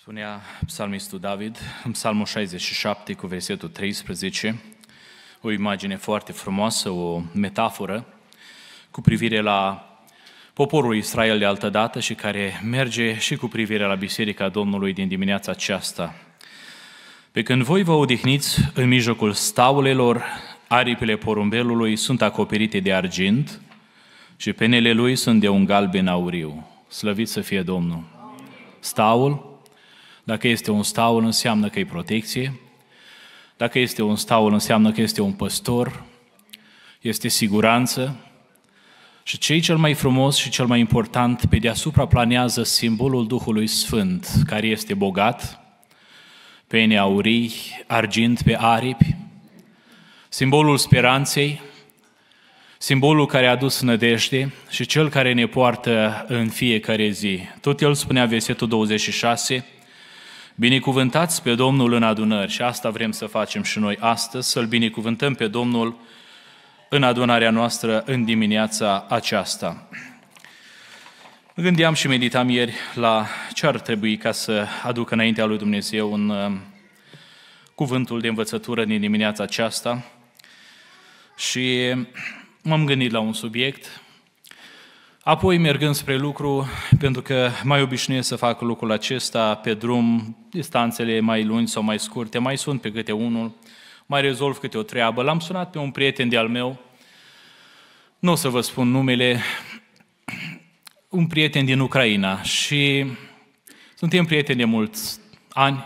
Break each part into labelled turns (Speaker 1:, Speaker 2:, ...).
Speaker 1: Spunea psalmistul David în psalmul 67 cu versetul 13, o imagine foarte frumoasă, o metaforă cu privire la poporul Israel de dată, și care merge și cu privire la Biserica Domnului din dimineața aceasta. Pe când voi vă odihniți în mijlocul staulelor, aripile porumbelului sunt acoperite de argint și penele lui sunt de un galben auriu. Slăvit să fie Domnul! Staul dacă este un staul, înseamnă că e protecție. Dacă este un staul, înseamnă că este un păstor, este siguranță. Și ce e cel mai frumos și cel mai important, pe deasupra planează simbolul Duhului Sfânt, care este bogat, pene aurii, argint pe aripi, simbolul speranței, simbolul care a adus nădejde și cel care ne poartă în fiecare zi. Tot el spunea versetul 26, Binecuvântați pe Domnul în adunări și asta vrem să facem și noi astăzi, să-L binecuvântăm pe Domnul în adunarea noastră în dimineața aceasta. Mă gândeam și meditam ieri la ce ar trebui ca să aduc înaintea lui Dumnezeu în uh, cuvântul de învățătură din dimineața aceasta și m-am gândit la un subiect Apoi, mergând spre lucru, pentru că mai obișnuiesc să fac lucrul acesta pe drum, distanțele mai lungi sau mai scurte, mai sunt pe câte unul, mai rezolv câte o treabă. L-am sunat pe un prieten de-al meu, nu o să vă spun numele, un prieten din Ucraina și suntem prieteni de mulți ani,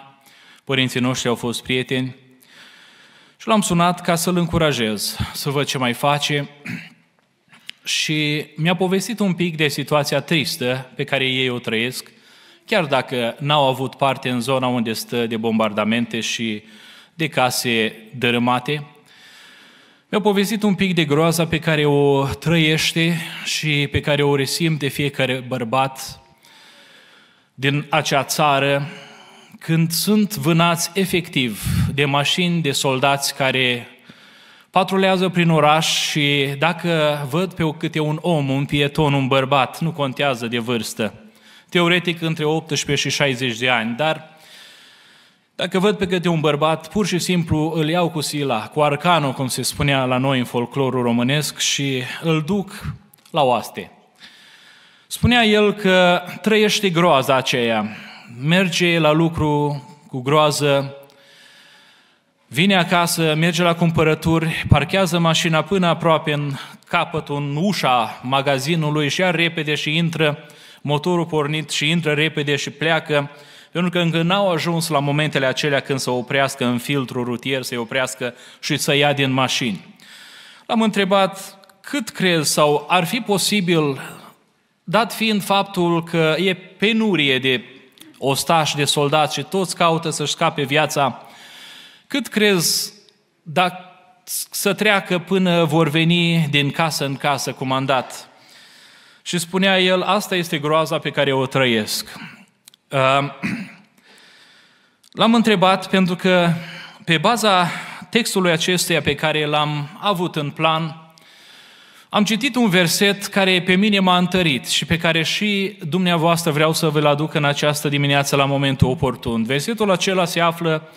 Speaker 1: părinții noștri au fost prieteni și l-am sunat ca să-l încurajez, să văd ce mai face și mi-a povestit un pic de situația tristă pe care ei o trăiesc, chiar dacă n-au avut parte în zona unde stă de bombardamente și de case dărâmate. Mi-a povestit un pic de groaza pe care o trăiește și pe care o resimte fiecare bărbat din acea țară, când sunt vânați efectiv de mașini, de soldați care patrulează prin oraș și dacă văd pe câte un om, un pieton, un bărbat, nu contează de vârstă, teoretic între 18 și 60 de ani, dar dacă văd pe câte un bărbat, pur și simplu îl iau cu sila, cu arcanul, cum se spunea la noi în folclorul românesc, și îl duc la oaste. Spunea el că trăiește groaza aceea, merge la lucru cu groază, Vine acasă, merge la cumpărături, parchează mașina până aproape în capătul, în ușa magazinului și ia repede și intră, motorul pornit și intră repede și pleacă, pentru că încă n-au ajuns la momentele acelea când să oprească în filtru rutier, să-i oprească și să ia din mașini. L-am întrebat cât crezi sau ar fi posibil, dat fiind faptul că e penurie de ostași, de soldați și toți caută să-și scape viața, cât crezi dacă să treacă până vor veni din casă în casă cu mandat? Și spunea el, asta este groaza pe care o trăiesc. Uh, l-am întrebat pentru că pe baza textului acestuia pe care l-am avut în plan, am citit un verset care pe mine m-a întărit și pe care și dumneavoastră vreau să vă-l aduc în această dimineață la momentul oportun. Versetul acela se află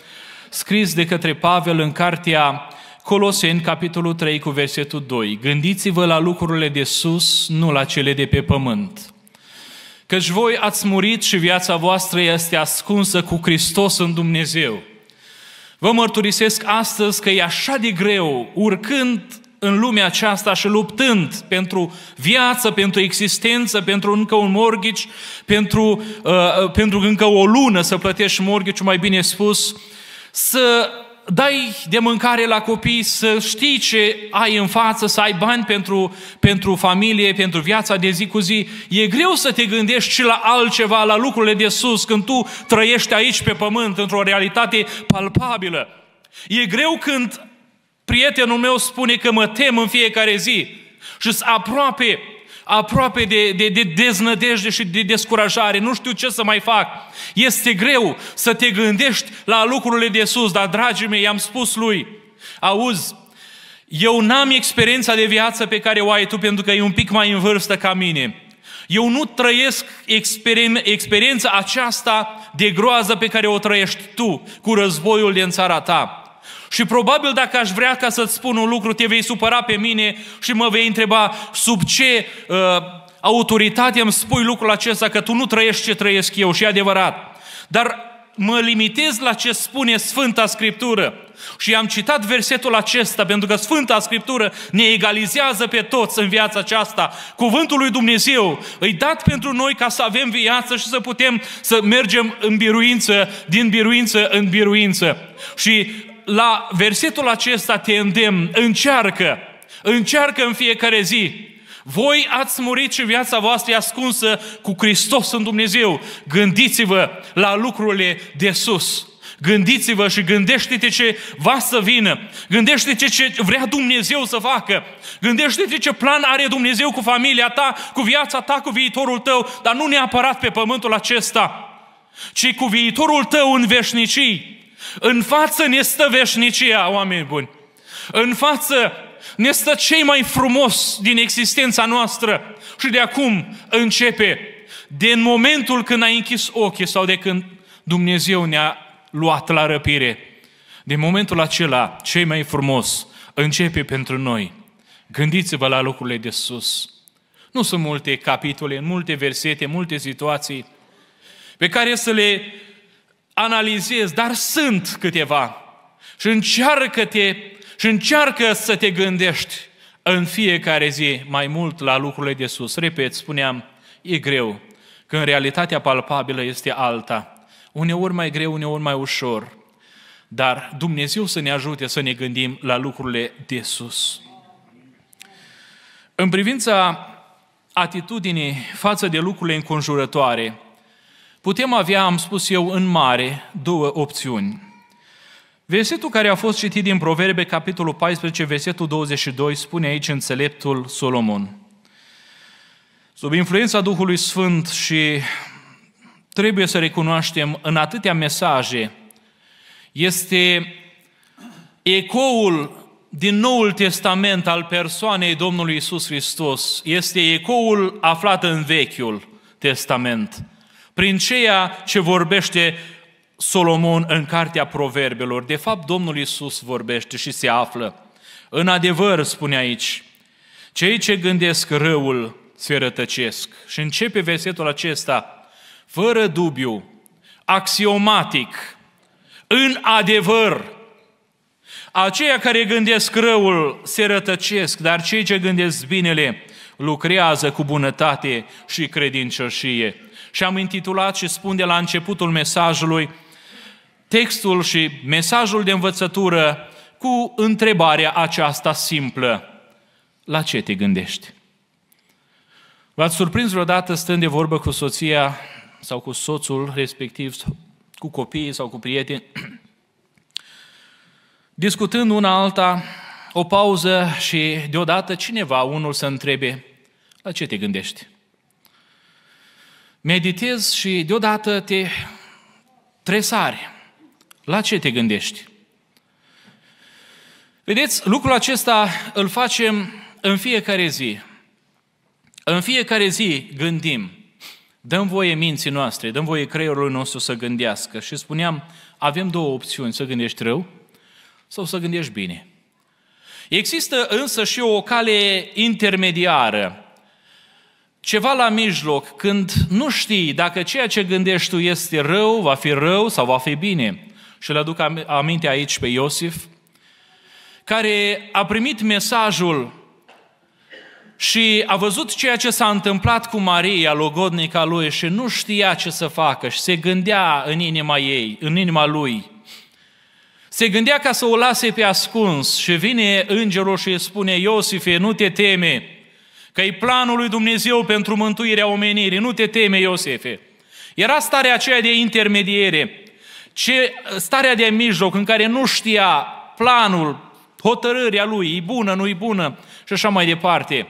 Speaker 1: scris de către Pavel în cartea Coloseni, capitolul 3, cu versetul 2. Gândiți-vă la lucrurile de sus, nu la cele de pe pământ. Căci voi ați murit și viața voastră este ascunsă cu Hristos în Dumnezeu. Vă mărturisesc astăzi că e așa de greu, urcând în lumea aceasta și luptând pentru viață, pentru existență, pentru încă un morghici, pentru, uh, uh, pentru încă o lună să plătești morghiciul, mai bine spus, să dai de mâncare la copii, să știi ce ai în față, să ai bani pentru, pentru familie, pentru viața de zi cu zi. E greu să te gândești și la altceva, la lucrurile de sus, când tu trăiești aici pe pământ, într-o realitate palpabilă. E greu când prietenul meu spune că mă tem în fiecare zi și sunt aproape aproape de, de, de deznădejde și de descurajare. Nu știu ce să mai fac. Este greu să te gândești la lucrurile de sus, dar, dragii mei, i-am spus lui, auzi, eu n-am experiența de viață pe care o ai tu, pentru că e un pic mai în vârstă ca mine. Eu nu trăiesc experien- experiența aceasta de groază pe care o trăiești tu cu războiul din țara ta. Și probabil dacă aș vrea ca să-ți spun un lucru, te vei supăra pe mine și mă vei întreba sub ce uh, autoritate îmi spui lucrul acesta, că tu nu trăiești ce trăiesc eu și adevărat. Dar mă limitez la ce spune Sfânta Scriptură. Și am citat versetul acesta, pentru că Sfânta Scriptură ne egalizează pe toți în viața aceasta. Cuvântul lui Dumnezeu îi dat pentru noi ca să avem viață și să putem să mergem în biruință, din biruință în biruință. Și la versetul acesta te îndemn, încearcă, încearcă în fiecare zi. Voi ați murit și viața voastră e ascunsă cu Hristos în Dumnezeu. Gândiți-vă la lucrurile de sus. Gândiți-vă și gândește-te ce va să vină. Gândește-te ce vrea Dumnezeu să facă. Gândește-te ce plan are Dumnezeu cu familia ta, cu viața ta, cu viitorul tău, dar nu neapărat pe pământul acesta, ci cu viitorul tău în veșnicii. În față ne stă veșnicia, oameni buni. În față ne stă cei mai frumos din existența noastră și de acum începe. Din momentul când ai închis ochii sau de când Dumnezeu ne-a luat la răpire. Din momentul acela, cei mai frumos începe pentru noi. Gândiți-vă la lucrurile de sus. Nu sunt multe capitole, multe versete, multe situații pe care să le analizezi, dar sunt câteva. Și încearcă-te și încearcă să te gândești în fiecare zi mai mult la lucrurile de sus. Repet, spuneam, e greu, că în realitatea palpabilă este alta. Uneori mai greu, uneori mai ușor. Dar Dumnezeu să ne ajute să ne gândim la lucrurile de sus. În privința atitudinii față de lucrurile înconjurătoare, putem avea, am spus eu, în mare două opțiuni. Versetul care a fost citit din Proverbe, capitolul 14, versetul 22, spune aici înțeleptul Solomon. Sub influența Duhului Sfânt și trebuie să recunoaștem în atâtea mesaje, este ecoul din Noul Testament al persoanei Domnului Isus Hristos este ecoul aflat în Vechiul Testament prin ceea ce vorbește Solomon în cartea Proverbelor. De fapt, Domnul Isus vorbește și se află. În adevăr, spune aici, cei ce gândesc răul se rătăcesc. Și începe versetul acesta, fără dubiu, axiomatic, în adevăr. Aceia care gândesc răul se rătăcesc, dar cei ce gândesc binele lucrează cu bunătate și credincioșie și am intitulat și spun de la începutul mesajului textul și mesajul de învățătură cu întrebarea aceasta simplă. La ce te gândești? V-ați surprins vreodată stând de vorbă cu soția sau cu soțul respectiv, cu copiii sau cu prieteni, discutând una alta, o pauză și deodată cineva, unul să întrebe, la ce te gândești? meditezi și deodată te tresari. La ce te gândești? Vedeți, lucrul acesta îl facem în fiecare zi. În fiecare zi gândim. Dăm voie minții noastre, dăm voie creierului nostru să gândească. Și spuneam, avem două opțiuni, să gândești rău sau să gândești bine. Există însă și o cale intermediară ceva la mijloc, când nu știi dacă ceea ce gândești tu este rău, va fi rău sau va fi bine. Și le aduc aminte aici pe Iosif, care a primit mesajul și a văzut ceea ce s-a întâmplat cu Maria, logodnica lui, și nu știa ce să facă și se gândea în inima ei, în inima lui. Se gândea ca să o lase pe ascuns și vine îngerul și îi spune, Iosife, nu te teme, că e planul lui Dumnezeu pentru mântuirea omenirii. Nu te teme, Iosefe. Era starea aceea de intermediere, ce, starea de mijloc în care nu știa planul, hotărârea lui, e bună, nu e bună și așa mai departe.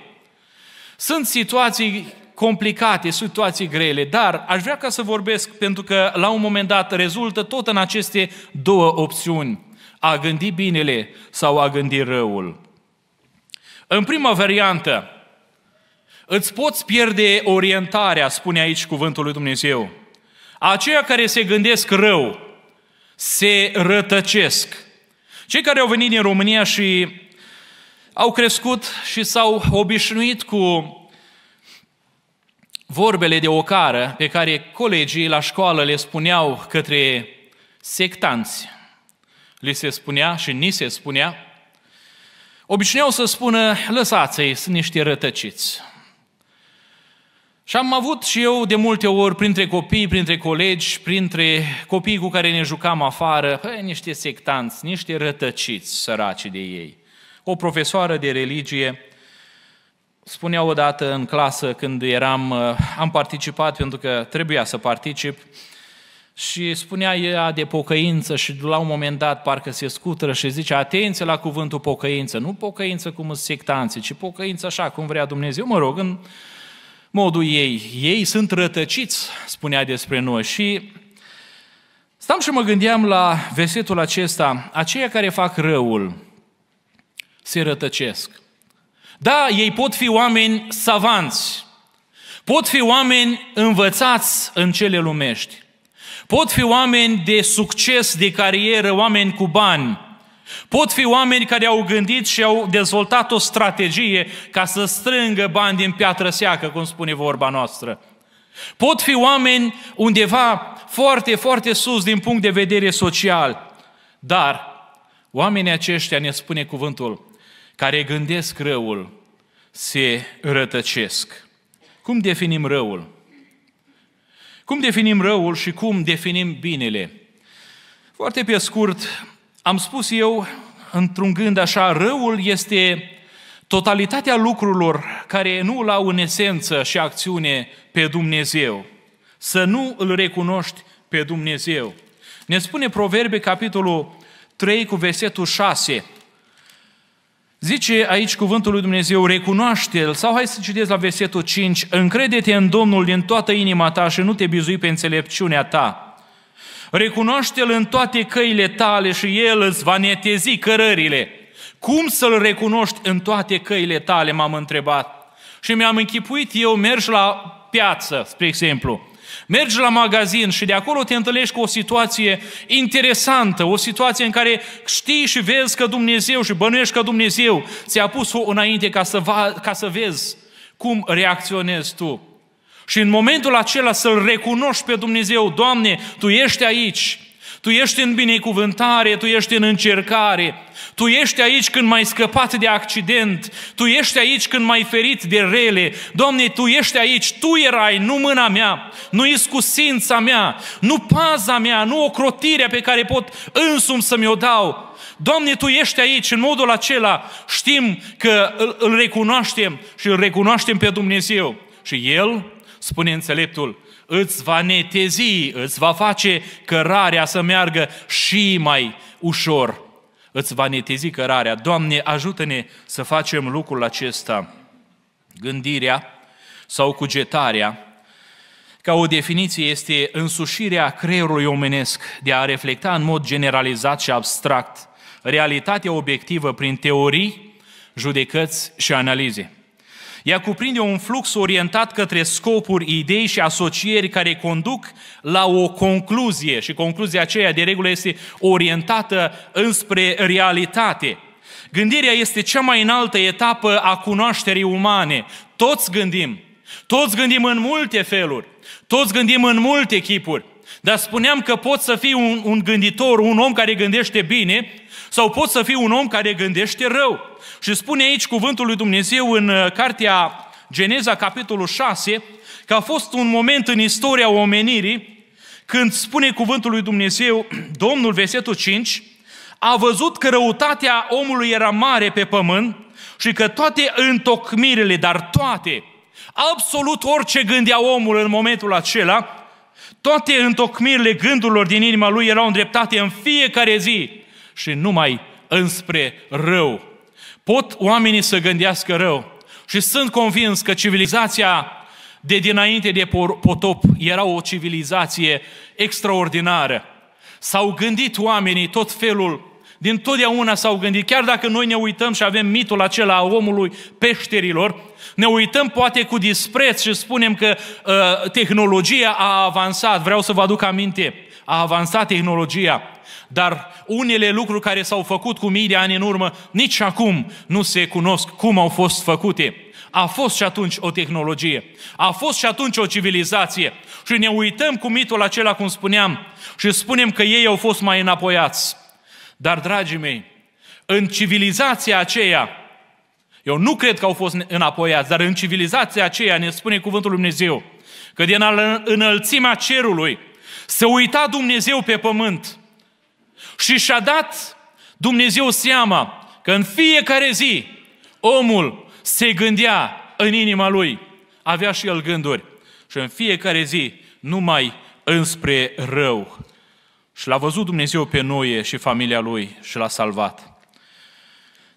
Speaker 1: Sunt situații complicate, situații grele, dar aș vrea ca să vorbesc pentru că la un moment dat rezultă tot în aceste două opțiuni. A gândi binele sau a gândi răul. În prima variantă, Îți poți pierde orientarea, spune aici cuvântul lui Dumnezeu. Aceia care se gândesc rău, se rătăcesc. Cei care au venit din România și au crescut și s-au obișnuit cu vorbele de ocară pe care colegii la școală le spuneau către sectanți. Li se spunea și ni se spunea, obișnuiau să spună, lăsați-i, sunt niște rătăciți. Și am avut și eu de multe ori printre copii, printre colegi, printre copiii cu care ne jucam afară, hă, niște sectanți, niște rătăciți săraci de ei. O profesoară de religie spunea odată în clasă când eram, uh, am participat pentru că trebuia să particip, și spunea ea de pocăință și la un moment dat parcă se scutră și zice atenție la cuvântul pocăință, nu pocăință cum sunt sectanții, ci pocăință așa cum vrea Dumnezeu, mă rog, în, modul ei. Ei sunt rătăciți, spunea despre noi. Și stam și mă gândeam la versetul acesta, aceia care fac răul se rătăcesc. Da, ei pot fi oameni savanți, pot fi oameni învățați în cele lumești, pot fi oameni de succes, de carieră, oameni cu bani, Pot fi oameni care au gândit și au dezvoltat o strategie ca să strângă bani din piatră seacă, cum spune vorba noastră. Pot fi oameni undeva foarte, foarte sus din punct de vedere social, dar oamenii aceștia, ne spune cuvântul, care gândesc răul, se rătăcesc. Cum definim răul? Cum definim răul și cum definim binele? Foarte pe scurt, am spus eu, într-un gând așa, răul este totalitatea lucrurilor care nu îl au în esență și acțiune pe Dumnezeu. Să nu îl recunoști pe Dumnezeu. Ne spune Proverbe, capitolul 3, cu versetul 6. Zice aici cuvântul lui Dumnezeu, recunoaște-L, sau hai să citesc la versetul 5, încrede-te în Domnul din toată inima ta și nu te bizui pe înțelepciunea ta. Recunoaște-L în toate căile tale și El îți va netezi cărările. Cum să-L recunoști în toate căile tale, m-am întrebat. Și mi-am închipuit, eu mergi la piață, spre exemplu, Mergi la magazin și de acolo te întâlnești cu o situație interesantă, o situație în care știi și vezi că Dumnezeu și bănuiești că Dumnezeu ți-a pus-o înainte ca să, va, ca să vezi cum reacționezi tu. Și în momentul acela să-L recunoști pe Dumnezeu, Doamne, Tu ești aici, Tu ești în binecuvântare, Tu ești în încercare, Tu ești aici când m-ai scăpat de accident, Tu ești aici când m-ai ferit de rele, Doamne, Tu ești aici, Tu erai, nu mâna mea, nu iscusința mea, nu paza mea, nu ocrotirea pe care pot însum să mi-o dau, Doamne, Tu ești aici, în modul acela știm că îl, îl recunoaștem și îl recunoaștem pe Dumnezeu. Și El spune înțeleptul, îți va netezi, îți va face cărarea să meargă și mai ușor. Îți va netezi cărarea. Doamne, ajută-ne să facem lucrul acesta. Gândirea sau cugetarea, ca o definiție, este însușirea creierului omenesc de a reflecta în mod generalizat și abstract realitatea obiectivă prin teorii, judecăți și analize. Ea cuprinde un flux orientat către scopuri, idei și asocieri care conduc la o concluzie și concluzia aceea de regulă este orientată înspre realitate. Gândirea este cea mai înaltă etapă a cunoașterii umane. Toți gândim. Toți gândim în multe feluri. Toți gândim în multe chipuri. Dar spuneam că poți să fii un, un gânditor, un om care gândește bine, sau poți să fii un om care gândește rău. Și spune aici cuvântul lui Dumnezeu în uh, cartea Geneza, capitolul 6, că a fost un moment în istoria omenirii când spune cuvântul lui Dumnezeu, Domnul, versetul 5, a văzut că răutatea omului era mare pe pământ și că toate întocmirile, dar toate, absolut orice gândea omul în momentul acela, toate întocmirile gândurilor din inima lui erau îndreptate în fiecare zi și numai înspre rău. Pot oamenii să gândească rău și sunt convins că civilizația de dinainte de potop era o civilizație extraordinară. S-au gândit oamenii tot felul din totdeauna s-au gândit, chiar dacă noi ne uităm și avem mitul acela a omului peșterilor, ne uităm poate cu dispreț și spunem că uh, tehnologia a avansat. Vreau să vă aduc aminte, a avansat tehnologia, dar unele lucruri care s-au făcut cu mii de ani în urmă, nici acum nu se cunosc cum au fost făcute. A fost și atunci o tehnologie, a fost și atunci o civilizație. Și ne uităm cu mitul acela, cum spuneam, și spunem că ei au fost mai înapoiați. Dar, dragii mei, în civilizația aceea, eu nu cred că au fost înapoiați, dar în civilizația aceea ne spune Cuvântul Lui Dumnezeu că din înălțimea cerului, se uita Dumnezeu pe pământ și și-a dat Dumnezeu seama că în fiecare zi omul se gândea în inima lui, avea și el gânduri și în fiecare zi numai înspre rău. Și l-a văzut Dumnezeu pe Noe și familia lui și l-a salvat.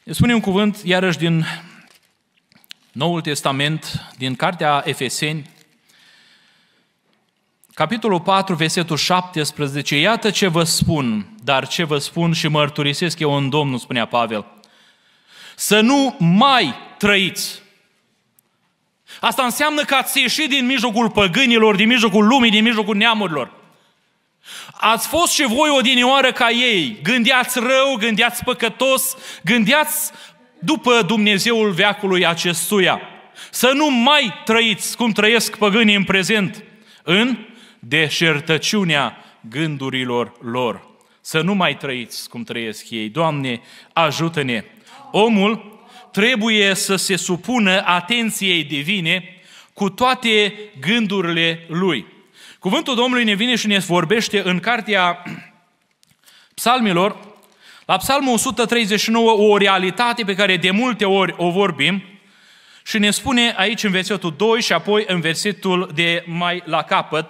Speaker 1: Ne spune un cuvânt, iarăși, din Noul Testament, din Cartea Efeseni, capitolul 4, versetul 17, iată ce vă spun, dar ce vă spun și mărturisesc eu în Domnul, spunea Pavel, să nu mai trăiți. Asta înseamnă că ați ieșit din mijlocul păgânilor, din mijlocul lumii, din mijlocul neamurilor. Ați fost și voi odinioară ca ei. Gândeați rău, gândeați păcătos, gândeați după Dumnezeul veacului acestuia. Să nu mai trăiți cum trăiesc păgânii în prezent, în deșertăciunea gândurilor lor. Să nu mai trăiți cum trăiesc ei. Doamne, ajută-ne! Omul trebuie să se supună atenției divine cu toate gândurile lui. Cuvântul Domnului ne vine și ne vorbește în cartea psalmilor, la psalmul 139, o realitate pe care de multe ori o vorbim și ne spune aici în versetul 2 și apoi în versetul de mai la capăt,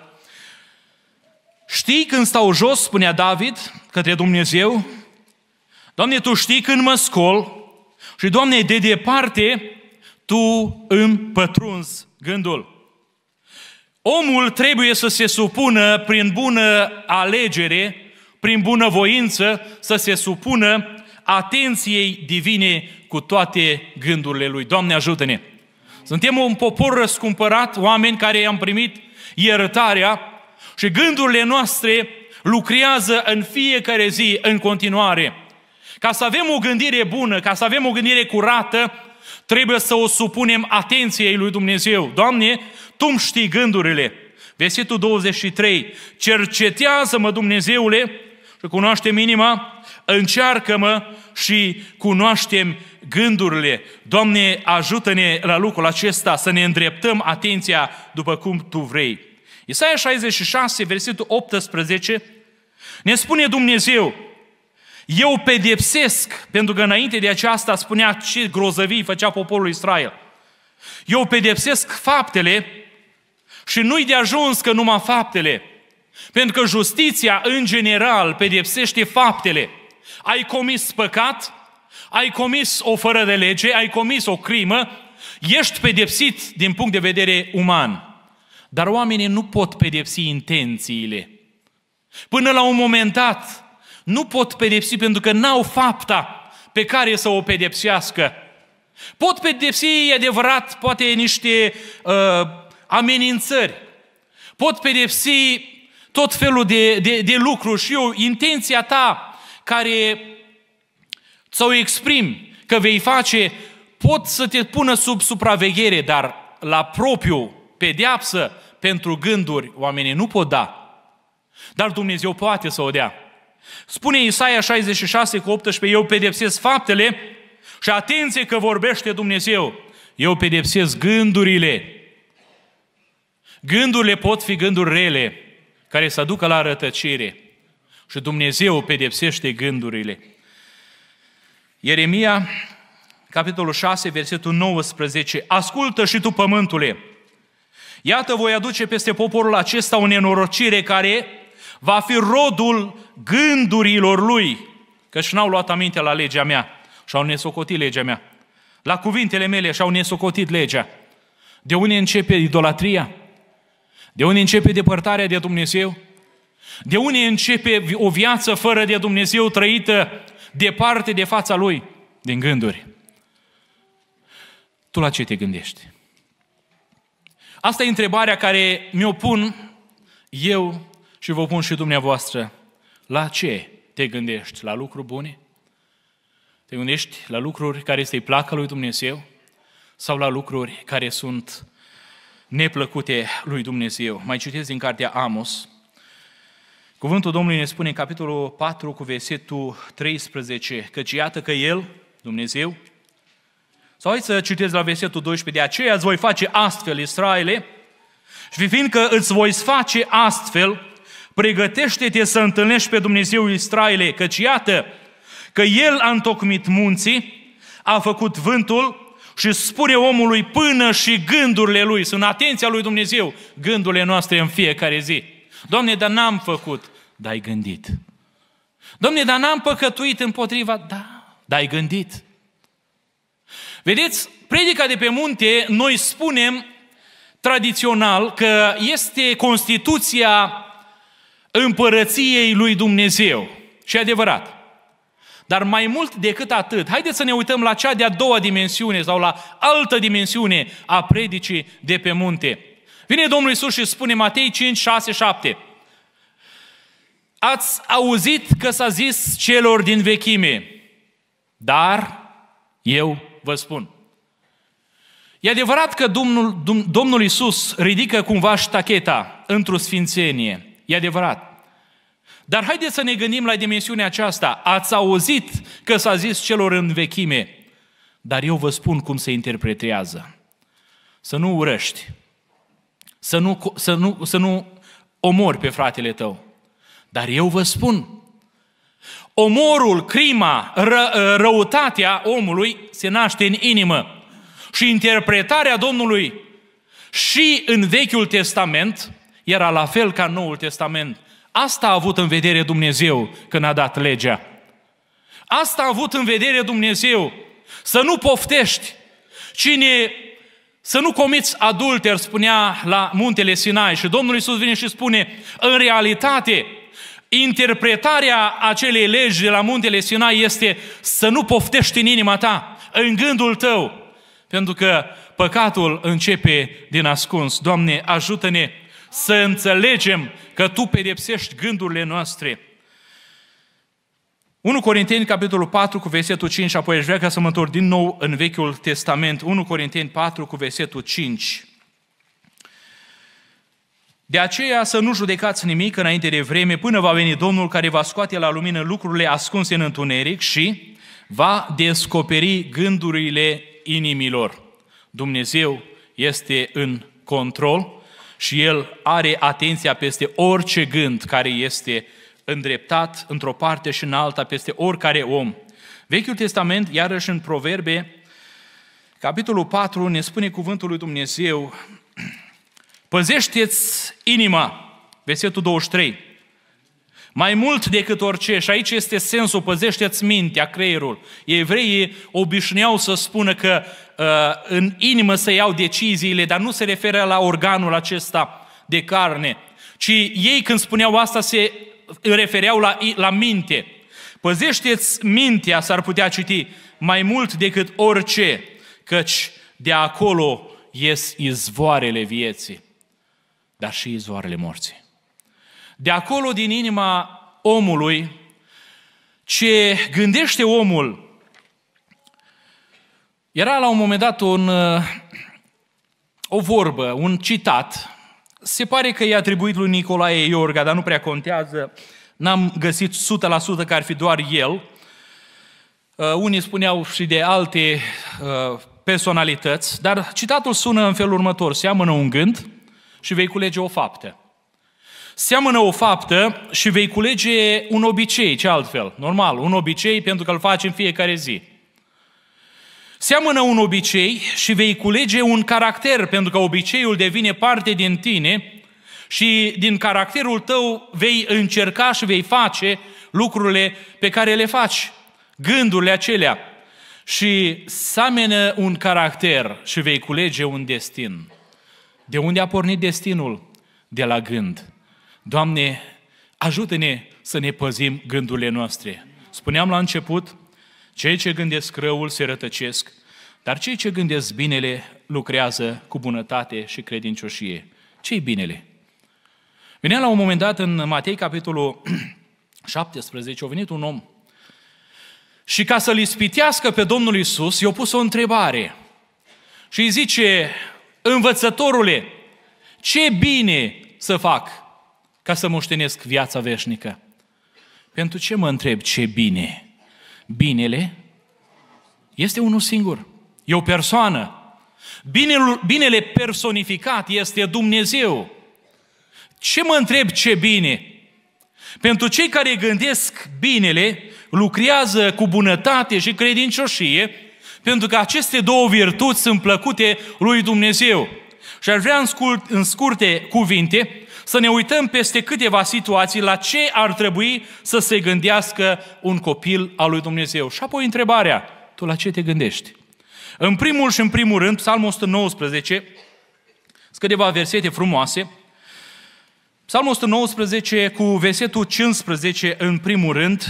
Speaker 1: Știi când stau jos, spunea David către Dumnezeu, Doamne, Tu știi când mă scol și, Doamne, de departe Tu îmi pătrunzi gândul. Omul trebuie să se supună prin bună alegere, prin bună voință, să se supună atenției divine cu toate gândurile lui. Doamne, ajută-ne! Suntem un popor răscumpărat, oameni care i-am primit iertarea, și gândurile noastre lucrează în fiecare zi, în continuare. Ca să avem o gândire bună, ca să avem o gândire curată, trebuie să o supunem atenției lui Dumnezeu. Doamne, Tu îmi știi gândurile. Versetul 23. Cercetează-mă, Dumnezeule, și cunoaște inima, încearcă-mă și cunoaștem gândurile. Doamne, ajută-ne la lucrul acesta să ne îndreptăm atenția după cum Tu vrei. Isaia 66, versetul 18, ne spune Dumnezeu, eu pedepsesc, pentru că înainte de aceasta spunea ce grozăvii făcea poporul Israel. Eu pedepsesc faptele și nu-i de ajuns că numai faptele. Pentru că justiția, în general, pedepsește faptele. Ai comis păcat, ai comis o fără de lege, ai comis o crimă, ești pedepsit din punct de vedere uman. Dar oamenii nu pot pedepsi intențiile. Până la un moment dat, nu pot pedepsi pentru că n-au fapta pe care să o pedepsească. Pot pedepsi, e adevărat, poate niște uh, amenințări. Pot pedepsi tot felul de, de, de lucruri și eu, intenția ta care să o exprim că vei face, pot să te pună sub supraveghere, dar la propriu pedeapsă pentru gânduri oamenii nu pot da, dar Dumnezeu poate să o dea. Spune Isaia 66 cu 18, eu pedepsesc faptele și atenție că vorbește Dumnezeu. Eu pedepsesc gândurile. Gândurile pot fi gânduri rele, care să ducă la rătăcire. Și Dumnezeu pedepsește gândurile. Ieremia, capitolul 6, versetul 19. Ascultă și tu, pământule, Iată, voi aduce peste poporul acesta o nenorocire care va fi rodul gândurilor lui, căci n-au luat aminte la legea mea și au nesocotit legea mea. La cuvintele mele și au nesocotit legea. De unde începe idolatria? De unde începe depărtarea de Dumnezeu? De unde începe o viață fără de Dumnezeu trăită departe de fața Lui? Din gânduri. Tu la ce te gândești? Asta e întrebarea care mi-o pun eu și vă pun și dumneavoastră. La ce te gândești? La lucruri bune? Te gândești la lucruri care să-i placă lui Dumnezeu? Sau la lucruri care sunt neplăcute lui Dumnezeu? Mai citesc din cartea Amos. Cuvântul Domnului ne spune în capitolul 4 cu versetul 13, căci iată că El, Dumnezeu, sau hai să citesc la versetul 12. De aceea îți voi face astfel, Israele, și fiindcă îți voi face astfel, pregătește-te să întâlnești pe Dumnezeu Israele, căci iată că El a întocmit munții, a făcut vântul și spune omului până și gândurile lui. Sunt atenția lui Dumnezeu, gândurile noastre în fiecare zi. Doamne, dar n-am făcut, dar ai gândit. Doamne, dar n-am păcătuit împotriva, da, dar ai gândit. Vedeți, predica de pe munte, noi spunem tradițional că este Constituția împărăției lui Dumnezeu. Și adevărat. Dar mai mult decât atât, haideți să ne uităm la cea de-a doua dimensiune sau la altă dimensiune a predicii de pe munte. Vine Domnul Isus și spune Matei 5, 6, 7. Ați auzit că s-a zis celor din vechime, dar eu vă spun. E adevărat că Domnul, Domnul Iisus ridică cumva ștacheta într-o sfințenie. E adevărat. Dar haideți să ne gândim la dimensiunea aceasta. Ați auzit că s-a zis celor în vechime, dar eu vă spun cum se interpretează. Să nu urăști, să nu, să nu, să nu omori pe fratele tău. Dar eu vă spun, Omorul, crima, ră, ă, răutatea omului se naște în inimă. Și interpretarea Domnului și în Vechiul Testament era la fel ca în Noul Testament. Asta a avut în vedere Dumnezeu când a dat legea. Asta a avut în vedere Dumnezeu. Să nu poftești. Cine să nu comiți adulter, spunea la muntele Sinai. Și Domnul Iisus vine și spune, în realitate, interpretarea acelei legi de la muntele Sinai este să nu poftești în inima ta, în gândul tău, pentru că păcatul începe din ascuns. Doamne, ajută-ne să înțelegem că Tu pedepsești gândurile noastre. 1 Corinteni, capitolul 4, cu versetul 5, apoi aș vrea ca să mă întorc din nou în Vechiul Testament. 1 Corinteni 4, cu versetul 5. De aceea să nu judecați nimic înainte de vreme până va veni Domnul care va scoate la lumină lucrurile ascunse în întuneric și va descoperi gândurile inimilor. Dumnezeu este în control și El are atenția peste orice gând care este îndreptat într-o parte și în alta, peste oricare om. Vechiul Testament, iarăși în Proverbe, capitolul 4, ne spune cuvântul lui Dumnezeu Păzește-ți inima, versetul 23. Mai mult decât orice, și aici este sensul, păzește-ți mintea, creierul. Evreii obișnuiau să spună că uh, în inimă se iau deciziile, dar nu se referă la organul acesta de carne, ci ei când spuneau asta se refereau la, la minte. Păzește-ți mintea, s-ar putea citi, mai mult decât orice, căci de acolo ies izvoarele vieții dar și izvoarele morții. De acolo, din inima omului, ce gândește omul, era la un moment dat un, uh, o vorbă, un citat, se pare că i-a atribuit lui Nicolae Iorga, dar nu prea contează, n-am găsit 100% că ar fi doar el. Uh, unii spuneau și de alte uh, personalități, dar citatul sună în felul următor, seamănă un gând – și vei culege o faptă. Seamănă o faptă și vei culege un obicei, ce altfel? Normal, un obicei pentru că îl faci în fiecare zi. Seamănă un obicei și vei culege un caracter, pentru că obiceiul devine parte din tine și din caracterul tău vei încerca și vei face lucrurile pe care le faci, gândurile acelea. Și seamănă un caracter și vei culege un destin. De unde a pornit destinul? De la gând. Doamne, ajută-ne să ne păzim gândurile noastre. Spuneam la început, cei ce gândesc răul se rătăcesc, dar cei ce gândesc binele lucrează cu bunătate și credincioșie. ce binele? Venea la un moment dat în Matei, capitolul 17, a venit un om și ca să-l ispitească pe Domnul Isus, i-a pus o întrebare. Și îi zice, învățătorule, ce bine să fac ca să moștenesc viața veșnică? Pentru ce mă întreb ce bine? Binele este unul singur. E o persoană. Binele, binele personificat este Dumnezeu. Ce mă întreb ce bine? Pentru cei care gândesc binele, lucrează cu bunătate și credincioșie, pentru că aceste două virtuți sunt plăcute lui Dumnezeu. Și ar vrea în, scurt, în scurte cuvinte să ne uităm peste câteva situații la ce ar trebui să se gândească un copil al lui Dumnezeu. Și apoi întrebarea, tu la ce te gândești? În primul și în primul rând, Psalmul 119, sunt câteva versete frumoase, Psalmul 119 cu versetul 15 în primul rând,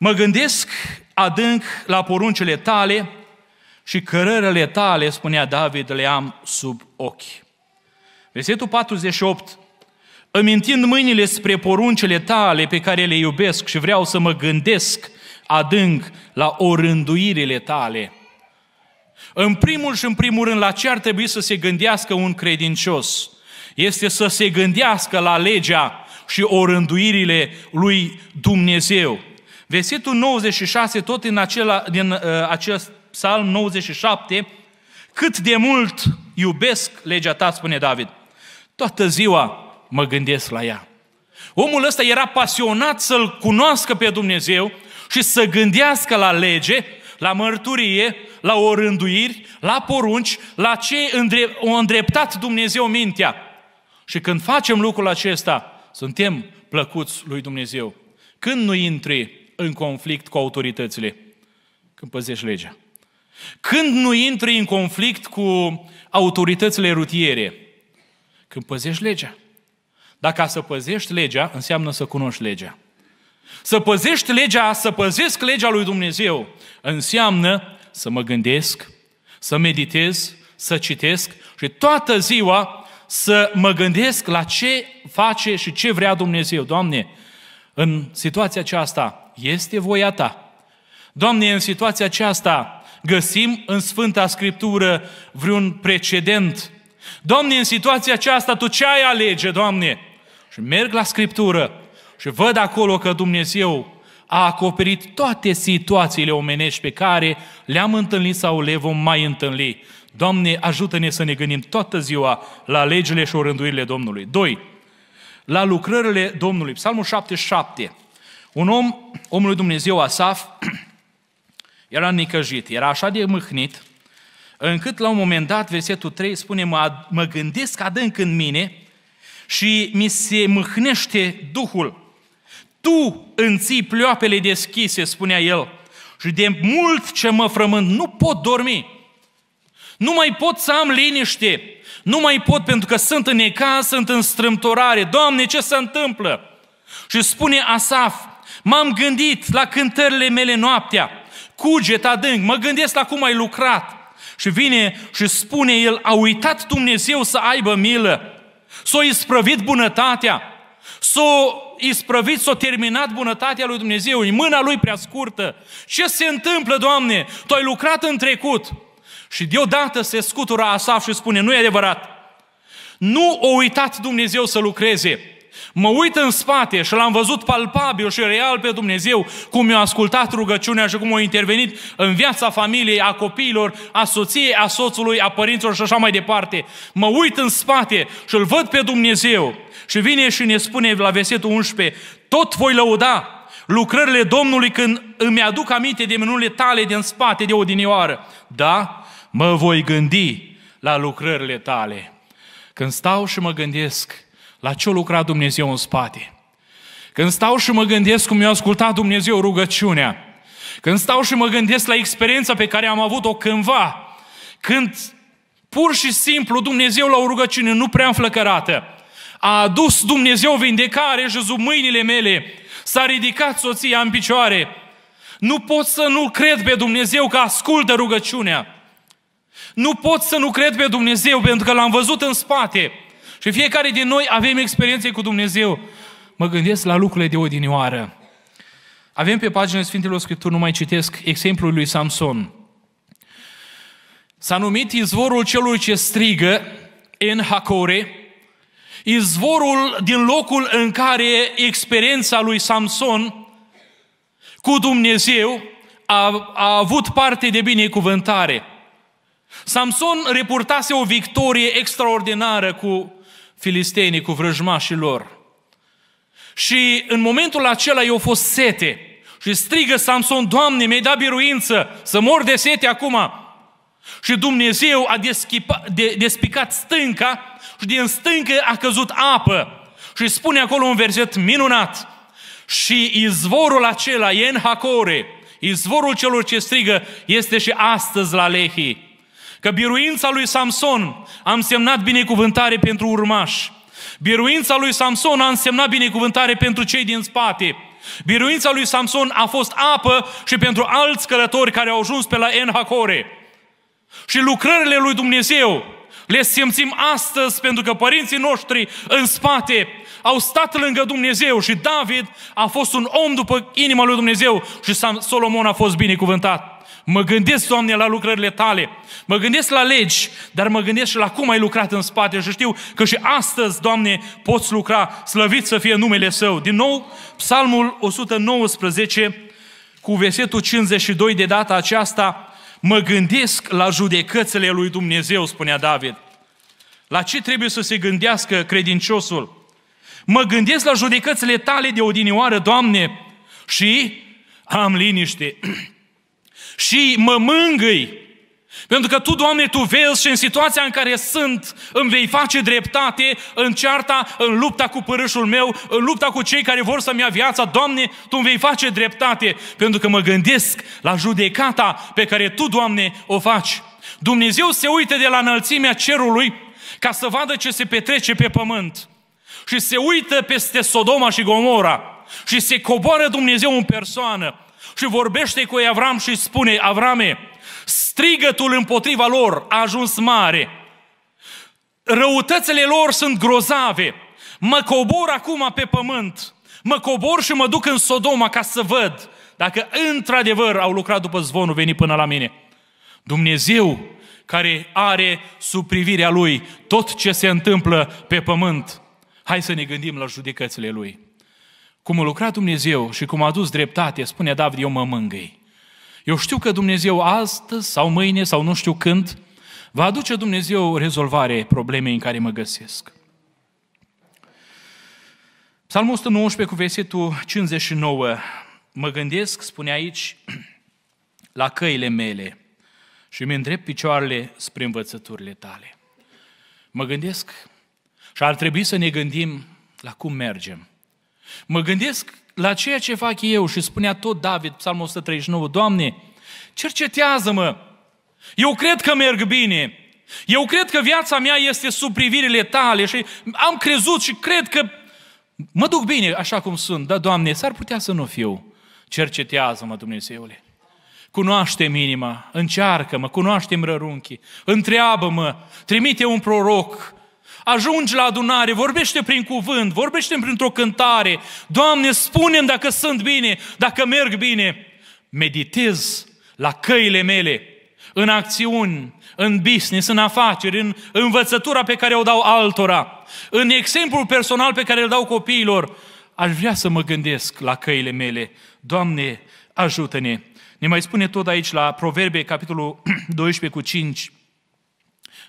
Speaker 1: Mă gândesc adânc la poruncile tale și cărările tale, spunea David, le am sub ochi. Versetul 48. Îmi întind mâinile spre poruncile tale pe care le iubesc și vreau să mă gândesc adânc la orânduirile tale. În primul și în primul rând, la ce ar trebui să se gândească un credincios? Este să se gândească la legea și orânduirile lui Dumnezeu. Versetul 96, tot în acela, din uh, acest psalm 97, cât de mult iubesc legea ta, spune David. Toată ziua mă gândesc la ea. Omul ăsta era pasionat să-L cunoască pe Dumnezeu și să gândească la lege, la mărturie, la orânduiri, la porunci, la ce o îndreptat Dumnezeu mintea. Și când facem lucrul acesta, suntem plăcuți lui Dumnezeu. Când nu intri în conflict cu autoritățile? Când păzești legea. Când nu intri în conflict cu autoritățile rutiere? Când păzești legea. Dacă să păzești legea, înseamnă să cunoști legea. Să păzești legea, să păzesc legea lui Dumnezeu, înseamnă să mă gândesc, să meditez, să citesc și toată ziua să mă gândesc la ce face și ce vrea Dumnezeu. Doamne, în situația aceasta, este voia ta. Doamne, în situația aceasta găsim în Sfânta Scriptură vreun precedent. Doamne, în situația aceasta Tu ce ai alege, Doamne? Și merg la Scriptură și văd acolo că Dumnezeu a acoperit toate situațiile omenești pe care le-am întâlnit sau le vom mai întâlni. Doamne, ajută-ne să ne gândim toată ziua la legile și orânduirile Domnului. 2. La lucrările Domnului. Psalmul 77. Un om, omul lui Dumnezeu, Asaf, era nicăjit, era așa de mâhnit, încât la un moment dat, versetul 3 spune, mă, mă gândesc adânc în mine și mi se mâhnește Duhul. Tu înții pleoapele deschise, spunea el, și de mult ce mă frământ, nu pot dormi. Nu mai pot să am liniște. Nu mai pot pentru că sunt în ecaz, sunt în strâmtorare. Doamne, ce se întâmplă? Și spune Asaf, M-am gândit la cântările mele noaptea, cuget adânc, mă gândesc la cum ai lucrat. Și vine și spune el, a uitat Dumnezeu să aibă milă, s a isprăvit bunătatea, s a isprăvit, s a terminat bunătatea lui Dumnezeu, e mâna lui prea scurtă. Ce se întâmplă, Doamne? Tu ai lucrat în trecut. Și deodată se scutura Asaf și spune, nu e adevărat, nu a uitat Dumnezeu să lucreze, Mă uit în spate și l-am văzut palpabil și real pe Dumnezeu cum mi-a ascultat rugăciunea și cum a intervenit în viața familiei, a copiilor, a soției, a soțului, a părinților și așa mai departe. Mă uit în spate și îl văd pe Dumnezeu și vine și ne spune la versetul 11, tot voi lăuda lucrările Domnului când îmi aduc aminte de minunile tale din spate de odinioară. Da, mă voi gândi la lucrările tale. Când stau și mă gândesc la ce lucra Dumnezeu în spate. Când stau și mă gândesc cum mi-a ascultat Dumnezeu rugăciunea, când stau și mă gândesc la experiența pe care am avut-o cândva, când pur și simplu Dumnezeu la o rugăciune nu prea înflăcărată, a adus Dumnezeu vindecare și sub mâinile mele, s-a ridicat soția în picioare, nu pot să nu cred pe Dumnezeu că ascultă rugăciunea. Nu pot să nu cred pe Dumnezeu pentru că l-am văzut în spate. Și fiecare din noi avem experiențe cu Dumnezeu. Mă gândesc la lucrurile de odinioară. Avem pe pagina Sfintelor Scripturi, nu mai citesc, exemplul lui Samson. S-a numit izvorul celui ce strigă în Hakore, izvorul din locul în care experiența lui Samson cu Dumnezeu a, a avut parte de binecuvântare. Samson reportase o victorie extraordinară cu filisteinii cu vrăjmașii lor. Și în momentul acela eu fost sete și strigă Samson, Doamne, mi-ai dat biruință să mor de sete acum. Și Dumnezeu a deschipa, de, despicat stânca și din stâncă a căzut apă. Și spune acolo un verset minunat. Și izvorul acela e în Hacore, izvorul celor ce strigă, este și astăzi la Lehi. Că biruința lui Samson a însemnat binecuvântare pentru urmași. Biruința lui Samson a însemnat binecuvântare pentru cei din spate. Biruința lui Samson a fost apă și pentru alți călători care au ajuns pe la Enhacore. Și lucrările lui Dumnezeu le simțim astăzi pentru că părinții noștri în spate au stat lângă Dumnezeu și David a fost un om după inima lui Dumnezeu și Solomon a fost binecuvântat. Mă gândesc, Doamne, la lucrările Tale. Mă gândesc la legi, dar mă gândesc și la cum ai lucrat în spate. Și știu că și astăzi, Doamne, poți lucra. Slăvit să fie numele Său. Din nou, Psalmul 119, cu versetul 52 de data aceasta, mă gândesc la judecățile lui Dumnezeu, spunea David. La ce trebuie să se gândească credinciosul? Mă gândesc la judecățile tale de odinioară, Doamne, și am liniște. și mă mângâi. Pentru că Tu, Doamne, Tu vezi și în situația în care sunt, îmi vei face dreptate în cearta, în lupta cu părâșul meu, în lupta cu cei care vor să-mi ia viața. Doamne, Tu îmi vei face dreptate, pentru că mă gândesc la judecata pe care Tu, Doamne, o faci. Dumnezeu se uită de la înălțimea cerului ca să vadă ce se petrece pe pământ. Și se uită peste Sodoma și Gomora și se coboară Dumnezeu în persoană și vorbește cu Avram și spune, Avrame, strigătul împotriva lor a ajuns mare. Răutățile lor sunt grozave. Mă cobor acum pe pământ. Mă cobor și mă duc în Sodoma ca să văd dacă într-adevăr au lucrat după zvonul venit până la mine. Dumnezeu care are sub privirea Lui tot ce se întâmplă pe pământ. Hai să ne gândim la judecățile Lui cum a lucrat Dumnezeu și cum a adus dreptate, spune David, eu mă mângâi. Eu știu că Dumnezeu astăzi sau mâine sau nu știu când va aduce Dumnezeu rezolvare problemei în care mă găsesc. Psalmul 119 cu versetul 59. Mă gândesc, spune aici, la căile mele și îmi îndrept picioarele spre învățăturile tale. Mă gândesc și ar trebui să ne gândim la cum mergem, Mă gândesc la ceea ce fac eu și spunea tot David, Psalmul 139, Doamne, cercetează-mă! Eu cred că merg bine, eu cred că viața mea este sub privirile tale și am crezut și cred că mă duc bine așa cum sunt, dar, Doamne, s-ar putea să nu fiu. Cercetează-mă, Dumnezeule! Cunoaște-mi inima, încearcă-mă, cunoaște-mi rărunchii, întreabă-mă, trimite un proroc, ajungi la adunare, vorbește prin cuvânt, vorbește printr-o cântare. Doamne, spune dacă sunt bine, dacă merg bine. Meditez la căile mele, în acțiuni, în business, în afaceri, în învățătura pe care o dau altora, în exemplul personal pe care îl dau copiilor, aș vrea să mă gândesc la căile mele. Doamne, ajută-ne! Ne mai spune tot aici la Proverbe, capitolul 12 cu 5,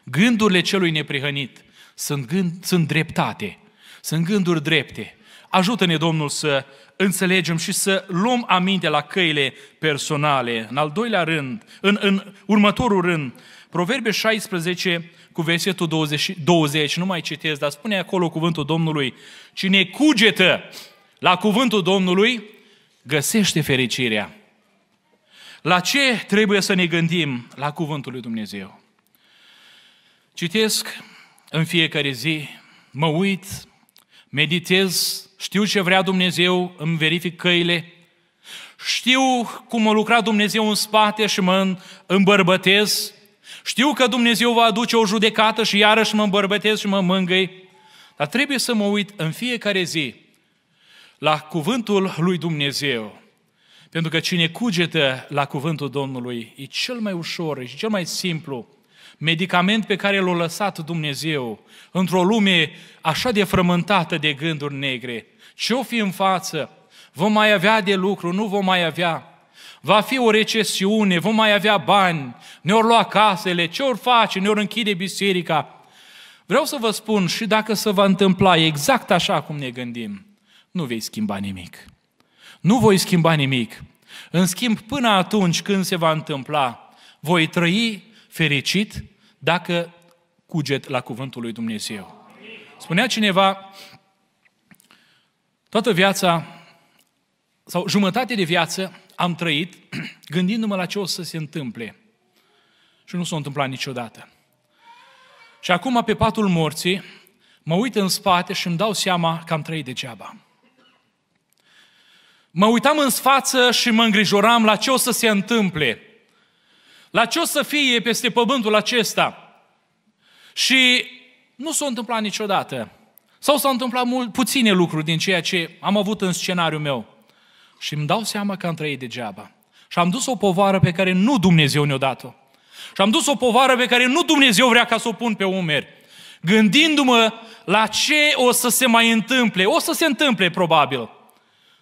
Speaker 1: gândurile celui neprihănit sunt, gând, sunt dreptate, sunt gânduri drepte. Ajută-ne, Domnul, să înțelegem și să luăm aminte la căile personale. În al doilea rând, în, în următorul rând, Proverbe 16 cu versetul 20, 20, nu mai citesc, dar spune acolo cuvântul Domnului, cine cugetă la cuvântul Domnului, găsește fericirea. La ce trebuie să ne gândim? La cuvântul lui Dumnezeu. Citesc în fiecare zi, mă uit, meditez, știu ce vrea Dumnezeu, îmi verific căile, știu cum a lucrat Dumnezeu în spate și mă îmbărbătez, știu că Dumnezeu va aduce o judecată și iarăși mă îmbărbătez și mă mângâi, dar trebuie să mă uit în fiecare zi la cuvântul lui Dumnezeu. Pentru că cine cugetă la cuvântul Domnului e cel mai ușor, și cel mai simplu, medicament pe care l-a lăsat Dumnezeu într-o lume așa de frământată de gânduri negre. Ce o fi în față? Vom mai avea de lucru, nu vom mai avea. Va fi o recesiune, vom mai avea bani, ne-or lua casele, ce or face, ne-or închide biserica. Vreau să vă spun, și dacă se va întâmpla exact așa cum ne gândim, nu vei schimba nimic. Nu voi schimba nimic. În schimb, până atunci când se va întâmpla, voi trăi fericit dacă cuget la cuvântul lui Dumnezeu. Spunea cineva, toată viața sau jumătate de viață am trăit gândindu-mă la ce o să se întâmple. Și nu s-a întâmplat niciodată. Și acum, pe patul morții, mă uit în spate și îmi dau seama că am trăit degeaba. Mă uitam în față și mă îngrijoram la ce o să se întâmple la ce o să fie peste pământul acesta. Și nu s-a întâmplat niciodată. Sau s-au întâmplat mult, puține lucruri din ceea ce am avut în scenariul meu. Și îmi dau seama că am trăit degeaba. Și am dus o povară pe care nu Dumnezeu ne-o dat-o. Și am dus o povară pe care nu Dumnezeu vrea ca să o pun pe umeri. Gândindu-mă la ce o să se mai întâmple. O să se întâmple, probabil.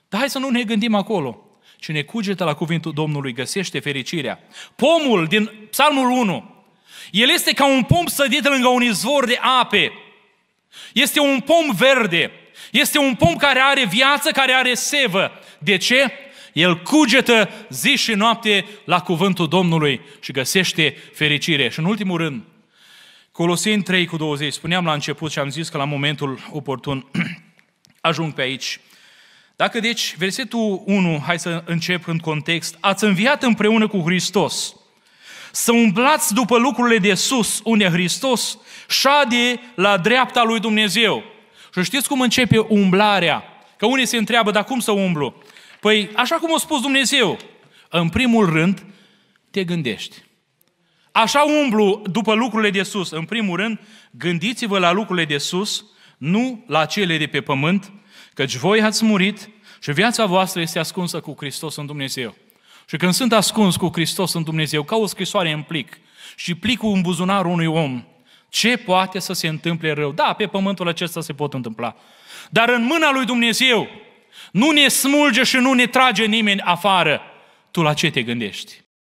Speaker 1: Dar hai să nu ne gândim acolo. Cine cugetă la cuvântul Domnului găsește fericirea. Pomul din Psalmul 1, el este ca un pom sădit lângă un izvor de ape. Este un pom verde. Este un pom care are viață, care are sevă. De ce? El cugetă zi și noapte la cuvântul Domnului și găsește fericire. Și în ultimul rând, Colosin 3 cu 20, spuneam la început și am zis că la momentul oportun ajung pe aici. Dacă deci, versetul 1, hai să încep în context, ați înviat împreună cu Hristos, să umblați după lucrurile de sus, unde Hristos șade la dreapta lui Dumnezeu. Și știți cum începe umblarea? Că unii se întreabă, dar cum să umblu? Păi, așa cum a spus Dumnezeu, în primul rând, te gândești. Așa umblu după lucrurile de sus. În primul rând, gândiți-vă la lucrurile de sus, nu la cele de pe pământ, Căci voi ați murit și viața voastră este ascunsă cu Hristos în Dumnezeu. Și când sunt ascuns cu Hristos în Dumnezeu, ca o scrisoare în plic și plicul în buzunarul unui om, ce poate să se întâmple rău? Da, pe pământul acesta se pot întâmpla. Dar în mâna lui Dumnezeu nu ne smulge și nu ne trage nimeni afară. Tu la ce te gândești?